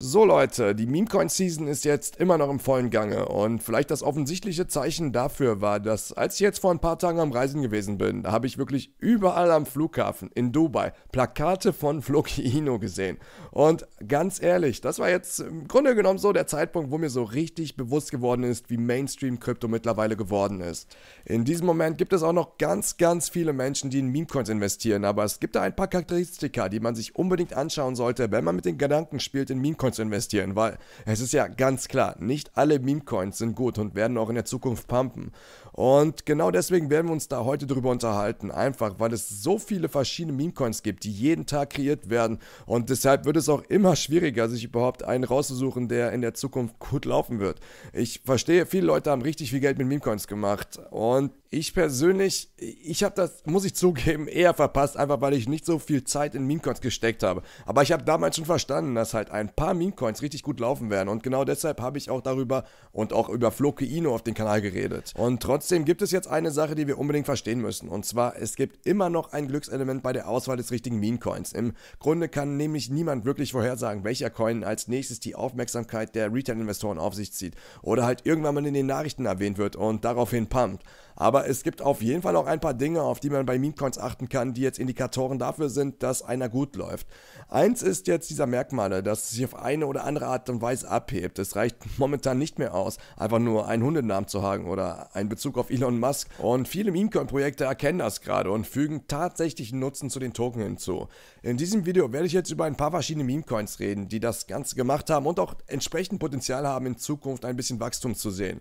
So Leute, die Memecoin-Season ist jetzt immer noch im vollen Gange und vielleicht das offensichtliche Zeichen dafür war, dass als ich jetzt vor ein paar Tagen am Reisen gewesen bin, da habe ich wirklich überall am Flughafen in Dubai Plakate von Floki Ino gesehen. Und ganz ehrlich, das war jetzt im Grunde genommen so der Zeitpunkt, wo mir so richtig bewusst geworden ist, wie Mainstream-Krypto mittlerweile geworden ist. In diesem Moment gibt es auch noch ganz, ganz viele Menschen, die in Memecoins investieren, aber es gibt da ein paar Charakteristika, die man sich unbedingt anschauen sollte, wenn man mit den Gedanken spielt, in Memecoins zu investieren, weil es ist ja ganz klar, nicht alle Memecoins sind gut und werden auch in der Zukunft pumpen. Und genau deswegen werden wir uns da heute drüber unterhalten. Einfach, weil es so viele verschiedene Meme-Coins gibt, die jeden Tag kreiert werden. Und deshalb wird es auch immer schwieriger, sich überhaupt einen rauszusuchen, der in der Zukunft gut laufen wird. Ich verstehe, viele Leute haben richtig viel Geld mit Meme-Coins gemacht. Und ich persönlich, ich habe das, muss ich zugeben, eher verpasst, einfach weil ich nicht so viel Zeit in Meme-Coins gesteckt habe. Aber ich habe damals schon verstanden, dass halt ein paar Meme-Coins richtig gut laufen werden. Und genau deshalb habe ich auch darüber und auch über Floke Ino auf den Kanal geredet. Und trotzdem Trotzdem gibt es jetzt eine Sache, die wir unbedingt verstehen müssen. Und zwar, es gibt immer noch ein Glückselement bei der Auswahl des richtigen Meme-Coins. Im Grunde kann nämlich niemand wirklich vorhersagen, welcher Coin als nächstes die Aufmerksamkeit der Retail-Investoren auf sich zieht oder halt irgendwann mal in den Nachrichten erwähnt wird und daraufhin pumpt. Aber es gibt auf jeden Fall auch ein paar Dinge, auf die man bei Meme-Coins achten kann, die jetzt Indikatoren dafür sind, dass einer gut läuft. Eins ist jetzt dieser Merkmale, dass es sich auf eine oder andere Art und Weise abhebt. Es reicht momentan nicht mehr aus, einfach nur einen Hundenamen zu haben oder einen Bezug auf Elon Musk und viele Memecoin-Projekte erkennen das gerade und fügen tatsächlichen Nutzen zu den Token hinzu. In diesem Video werde ich jetzt über ein paar verschiedene Memecoins reden, die das Ganze gemacht haben und auch entsprechend Potenzial haben, in Zukunft ein bisschen Wachstum zu sehen.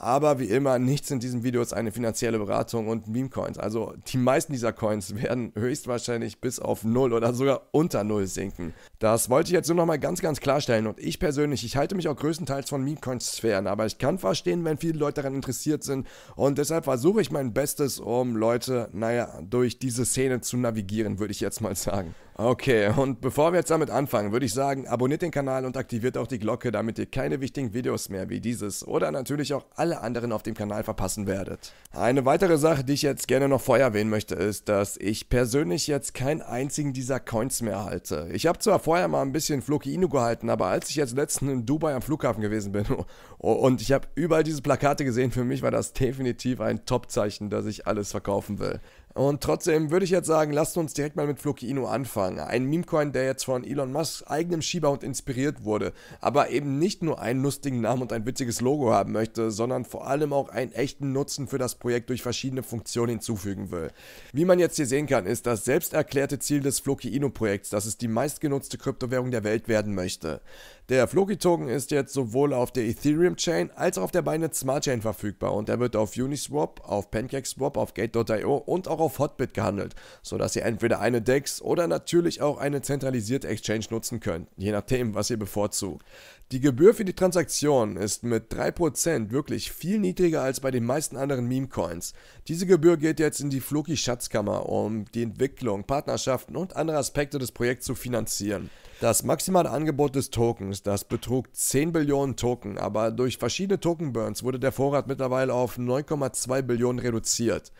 Aber wie immer, nichts in diesem Video ist eine finanzielle Beratung und Meme-Coins. Also die meisten dieser Coins werden höchstwahrscheinlich bis auf Null oder sogar unter Null sinken. Das wollte ich jetzt nur nochmal ganz, ganz klarstellen. Und ich persönlich, ich halte mich auch größtenteils von Meme-Coins fern. Aber ich kann verstehen, wenn viele Leute daran interessiert sind. Und deshalb versuche ich mein Bestes, um Leute, naja, durch diese Szene zu navigieren, würde ich jetzt mal sagen. Okay, und bevor wir jetzt damit anfangen, würde ich sagen, abonniert den Kanal und aktiviert auch die Glocke, damit ihr keine wichtigen Videos mehr wie dieses oder natürlich auch alle anderen auf dem Kanal verpassen werdet. Eine weitere Sache, die ich jetzt gerne noch vorher erwähnen möchte, ist, dass ich persönlich jetzt keinen einzigen dieser Coins mehr halte. Ich habe zwar vorher mal ein bisschen Floki Inu gehalten, aber als ich jetzt letztens in Dubai am Flughafen gewesen bin oh, oh, und ich habe überall diese Plakate gesehen, für mich war das definitiv ein Top-Zeichen, dass ich alles verkaufen will. Und trotzdem würde ich jetzt sagen, lasst uns direkt mal mit Flokiino anfangen. Ein Memecoin, der jetzt von Elon Musks eigenem Schieberhund inspiriert wurde, aber eben nicht nur einen lustigen Namen und ein witziges Logo haben möchte, sondern vor allem auch einen echten Nutzen für das Projekt durch verschiedene Funktionen hinzufügen will. Wie man jetzt hier sehen kann, ist das selbst erklärte Ziel des Flokiino-Projekts, dass es die meistgenutzte Kryptowährung der Welt werden möchte. Der Floki-Token ist jetzt sowohl auf der Ethereum-Chain als auch auf der Binance Smart Chain verfügbar und er wird auf Uniswap, auf PancakeSwap, auf Gate.io und auch auf Hotbit gehandelt, sodass ihr entweder eine DEX oder natürlich auch eine zentralisierte Exchange nutzen könnt, je nachdem, was ihr bevorzugt. Die Gebühr für die Transaktion ist mit 3% wirklich viel niedriger als bei den meisten anderen Meme-Coins. Diese Gebühr geht jetzt in die Floki-Schatzkammer, um die Entwicklung, Partnerschaften und andere Aspekte des Projekts zu finanzieren. Das maximale Angebot des Tokens, das betrug 10 Billionen Token, aber durch verschiedene Token-Burns wurde der Vorrat mittlerweile auf 9,2 Billionen reduziert.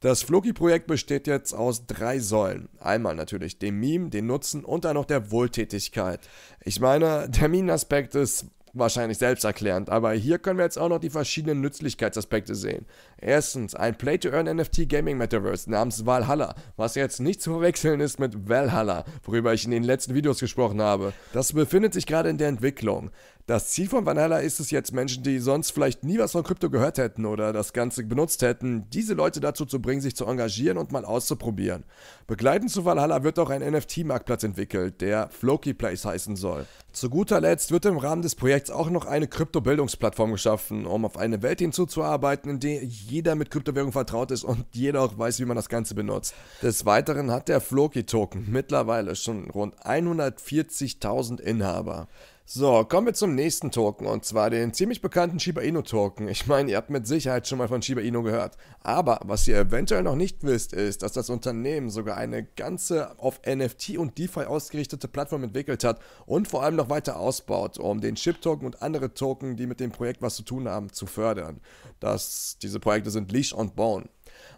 Das Floki-Projekt besteht jetzt aus drei Säulen. Einmal natürlich dem Meme, den Nutzen und dann noch der Wohltätigkeit. Ich meine, der Meme-Aspekt ist wahrscheinlich selbsterklärend, aber hier können wir jetzt auch noch die verschiedenen Nützlichkeitsaspekte sehen. Erstens, ein Play-to-Earn-NFT-Gaming-Metaverse namens Valhalla, was jetzt nicht zu verwechseln ist mit Valhalla, worüber ich in den letzten Videos gesprochen habe. Das befindet sich gerade in der Entwicklung. Das Ziel von Vanilla ist es jetzt, Menschen, die sonst vielleicht nie was von Krypto gehört hätten oder das Ganze benutzt hätten, diese Leute dazu zu bringen, sich zu engagieren und mal auszuprobieren. Begleitend zu Valhalla wird auch ein NFT-Marktplatz entwickelt, der Floki Place heißen soll. Zu guter Letzt wird im Rahmen des Projekts auch noch eine Krypto-Bildungsplattform geschaffen, um auf eine Welt hinzuzuarbeiten, in der jeder mit Kryptowährung vertraut ist und jeder auch weiß, wie man das Ganze benutzt. Des Weiteren hat der Floki-Token mittlerweile schon rund 140.000 Inhaber. So, kommen wir zum nächsten Token und zwar den ziemlich bekannten Shiba Inu Token. Ich meine, ihr habt mit Sicherheit schon mal von Shiba Inu gehört. Aber was ihr eventuell noch nicht wisst, ist, dass das Unternehmen sogar eine ganze auf NFT und DeFi ausgerichtete Plattform entwickelt hat und vor allem noch weiter ausbaut, um den Chip Token und andere Token, die mit dem Projekt was zu tun haben, zu fördern. Das, diese Projekte sind Leash und Bone.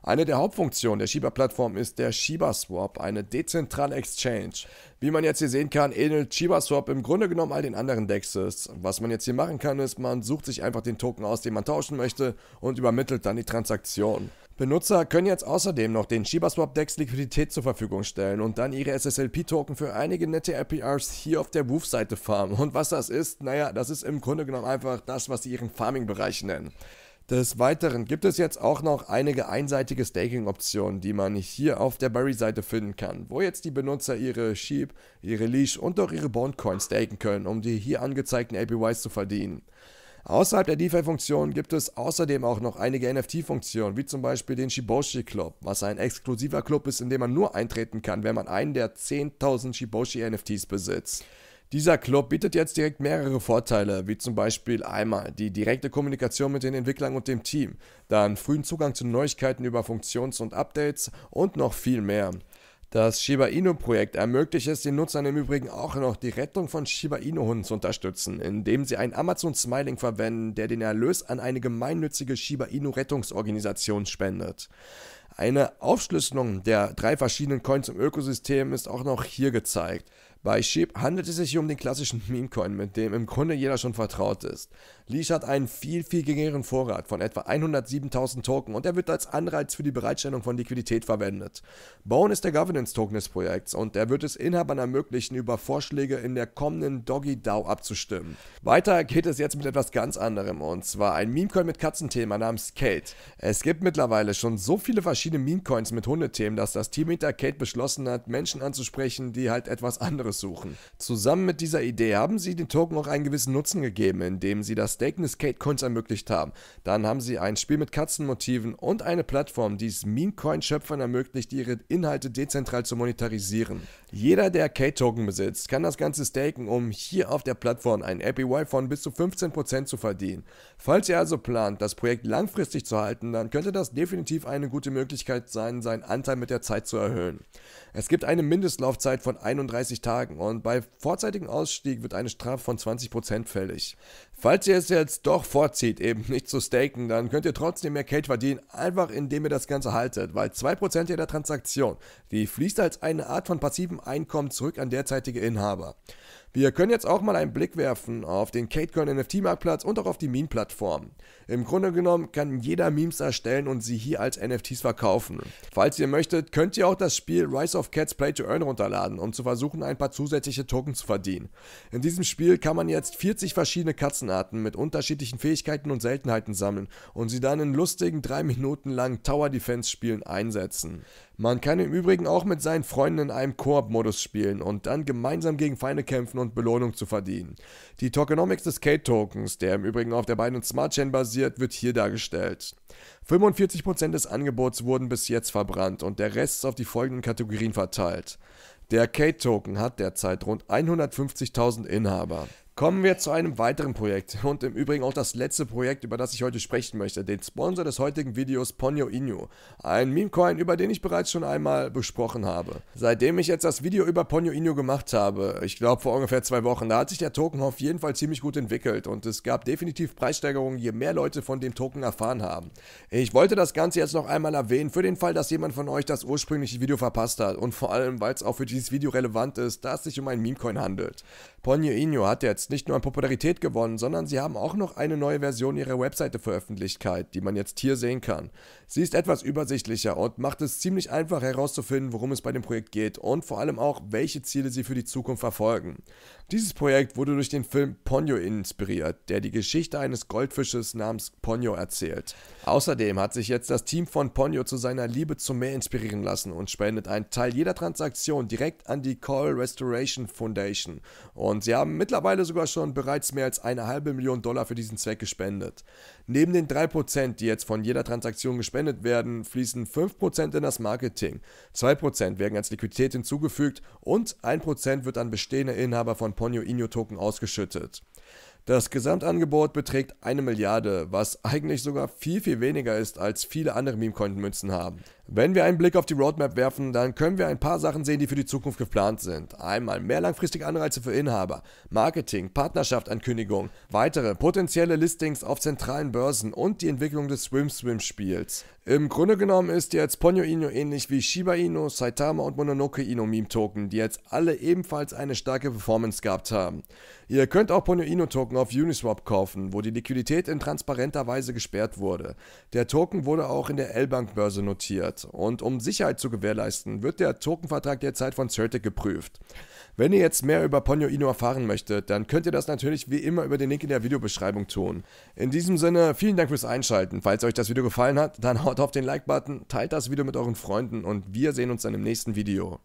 Eine der Hauptfunktionen der Shiba-Plattform ist der Shiba-Swap, eine dezentrale Exchange. Wie man jetzt hier sehen kann, ähnelt Shiba-Swap im Grunde genommen all den anderen Dexes. Was man jetzt hier machen kann, ist, man sucht sich einfach den Token aus, den man tauschen möchte und übermittelt dann die Transaktion. Benutzer können jetzt außerdem noch den ShibaSwap Dex Liquidität zur Verfügung stellen und dann ihre SSLP-Token für einige nette APRs hier auf der Woof-Seite farmen. Und was das ist, naja, das ist im Grunde genommen einfach das, was sie ihren Farming-Bereich nennen. Des Weiteren gibt es jetzt auch noch einige einseitige Staking-Optionen, die man hier auf der Barry-Seite finden kann, wo jetzt die Benutzer ihre Sheep, ihre Leash und auch ihre Bondcoin staken können, um die hier angezeigten APYs zu verdienen. Außerhalb der DeFi-Funktion gibt es außerdem auch noch einige NFT-Funktionen, wie zum Beispiel den Shiboshi Club, was ein exklusiver Club ist, in dem man nur eintreten kann, wenn man einen der 10.000 Shiboshi NFTs besitzt. Dieser Club bietet jetzt direkt mehrere Vorteile, wie zum Beispiel einmal die direkte Kommunikation mit den Entwicklern und dem Team, dann frühen Zugang zu Neuigkeiten über Funktions- und Updates und noch viel mehr. Das Shiba Inu-Projekt ermöglicht es den Nutzern im Übrigen auch noch, die Rettung von Shiba Inu-Hunden zu unterstützen, indem sie einen Amazon-Smiling verwenden, der den Erlös an eine gemeinnützige Shiba Inu-Rettungsorganisation spendet. Eine Aufschlüsselung der drei verschiedenen Coins im Ökosystem ist auch noch hier gezeigt. Bei Sheep handelt es sich um den klassischen Meme-Coin, mit dem im Grunde jeder schon vertraut ist. Leash hat einen viel, viel geringeren Vorrat von etwa 107.000 Token und er wird als Anreiz für die Bereitstellung von Liquidität verwendet. Bone ist der Governance-Token des Projekts und er wird es Inhabern ermöglichen, über Vorschläge in der kommenden Doggy DAO abzustimmen. Weiter geht es jetzt mit etwas ganz anderem und zwar ein Meme-Coin mit Katzenthema namens Kate. Es gibt mittlerweile schon so viele verschiedene verschiedene Meme-Coins mit Hundethemen, dass das Team Kate beschlossen hat, Menschen anzusprechen, die halt etwas anderes suchen. Zusammen mit dieser Idee haben sie den Token auch einen gewissen Nutzen gegeben, indem sie das Staken des Kate-Coins ermöglicht haben. Dann haben sie ein Spiel mit Katzenmotiven und eine Plattform, die es Meme-Coin-Schöpfern ermöglicht, ihre Inhalte dezentral zu monetarisieren. Jeder, der Kate-Token besitzt, kann das Ganze staken, um hier auf der Plattform ein APY von bis zu 15% zu verdienen. Falls ihr also plant, das Projekt langfristig zu halten, dann könnte das definitiv eine gute Möglichkeit Möglichkeit sein, seinen Anteil mit der Zeit zu erhöhen. Es gibt eine Mindestlaufzeit von 31 Tagen und bei vorzeitigem Ausstieg wird eine Strafe von 20% fällig. Falls ihr es jetzt doch vorzieht, eben nicht zu staken, dann könnt ihr trotzdem mehr Geld verdienen, einfach indem ihr das Ganze haltet, weil 2% jeder Transaktion, die fließt als eine Art von passivem Einkommen zurück an derzeitige Inhaber. Wir können jetzt auch mal einen Blick werfen auf den Catecoin NFT Marktplatz und auch auf die Meme-Plattform. Im Grunde genommen kann jeder Memes erstellen und sie hier als NFTs verkaufen. Falls ihr möchtet, könnt ihr auch das Spiel Rise of Cats Play to Earn runterladen, um zu versuchen, ein paar zusätzliche Token zu verdienen. In diesem Spiel kann man jetzt 40 verschiedene Katzen Pflanzenarten mit unterschiedlichen Fähigkeiten und Seltenheiten sammeln und sie dann in lustigen drei Minuten langen Tower Defense Spielen einsetzen. Man kann im Übrigen auch mit seinen Freunden in einem Koop-Modus spielen und dann gemeinsam gegen Feinde kämpfen und Belohnung zu verdienen. Die Tokenomics des Kate-Tokens, der im Übrigen auf der beiden Smart Chain basiert, wird hier dargestellt. 45% des Angebots wurden bis jetzt verbrannt und der Rest ist auf die folgenden Kategorien verteilt. Der Kate-Token hat derzeit rund 150.000 Inhaber. Kommen wir zu einem weiteren Projekt und im Übrigen auch das letzte Projekt, über das ich heute sprechen möchte, den Sponsor des heutigen Videos Ponyo Inu, ein Memecoin, über den ich bereits schon einmal besprochen habe. Seitdem ich jetzt das Video über Ponyo Inu gemacht habe, ich glaube vor ungefähr zwei Wochen, da hat sich der Token auf jeden Fall ziemlich gut entwickelt und es gab definitiv Preissteigerungen, je mehr Leute von dem Token erfahren haben. Ich wollte das Ganze jetzt noch einmal erwähnen, für den Fall, dass jemand von euch das ursprüngliche Video verpasst hat und vor allem, weil es auch für dieses Video relevant ist, dass es sich um einen Memecoin handelt. Ponyo Inu hat jetzt jetzt nicht nur an Popularität gewonnen, sondern sie haben auch noch eine neue Version ihrer Webseite veröffentlicht, die man jetzt hier sehen kann. Sie ist etwas übersichtlicher und macht es ziemlich einfach herauszufinden, worum es bei dem Projekt geht und vor allem auch, welche Ziele sie für die Zukunft verfolgen. Dieses Projekt wurde durch den Film Ponyo inspiriert, der die Geschichte eines Goldfisches namens Ponyo erzählt. Außerdem hat sich jetzt das Team von Ponyo zu seiner Liebe zum Meer inspirieren lassen und spendet einen Teil jeder Transaktion direkt an die Coral Restoration Foundation. Und sie haben mittlerweile sogar sogar schon bereits mehr als eine halbe Million Dollar für diesen Zweck gespendet. Neben den 3%, die jetzt von jeder Transaktion gespendet werden, fließen 5% in das Marketing, 2% werden als Liquidität hinzugefügt und 1% wird an bestehende Inhaber von Ponyo Inyo Token ausgeschüttet. Das Gesamtangebot beträgt eine Milliarde, was eigentlich sogar viel, viel weniger ist, als viele andere Meme-Coin-Münzen haben. Wenn wir einen Blick auf die Roadmap werfen, dann können wir ein paar Sachen sehen, die für die Zukunft geplant sind. Einmal mehr langfristige Anreize für Inhaber, Marketing, Partnerschaftsankündigung, weitere potenzielle Listings auf zentralen Börsen und die Entwicklung des Swim-Swim-Spiels. Im Grunde genommen ist jetzt Ponyo Inu ähnlich wie Shiba Inu, Saitama und Mononoke Inu Meme Token, die jetzt alle ebenfalls eine starke Performance gehabt haben. Ihr könnt auch Ponyo Inu Token auf Uniswap kaufen, wo die Liquidität in transparenter Weise gesperrt wurde. Der Token wurde auch in der L-Bank Börse notiert hat. Und um Sicherheit zu gewährleisten, wird der Tokenvertrag derzeit von Certic geprüft. Wenn ihr jetzt mehr über Ponyo Inu erfahren möchtet, dann könnt ihr das natürlich wie immer über den Link in der Videobeschreibung tun. In diesem Sinne, vielen Dank fürs Einschalten. Falls euch das Video gefallen hat, dann haut auf den Like-Button, teilt das Video mit euren Freunden und wir sehen uns dann im nächsten Video.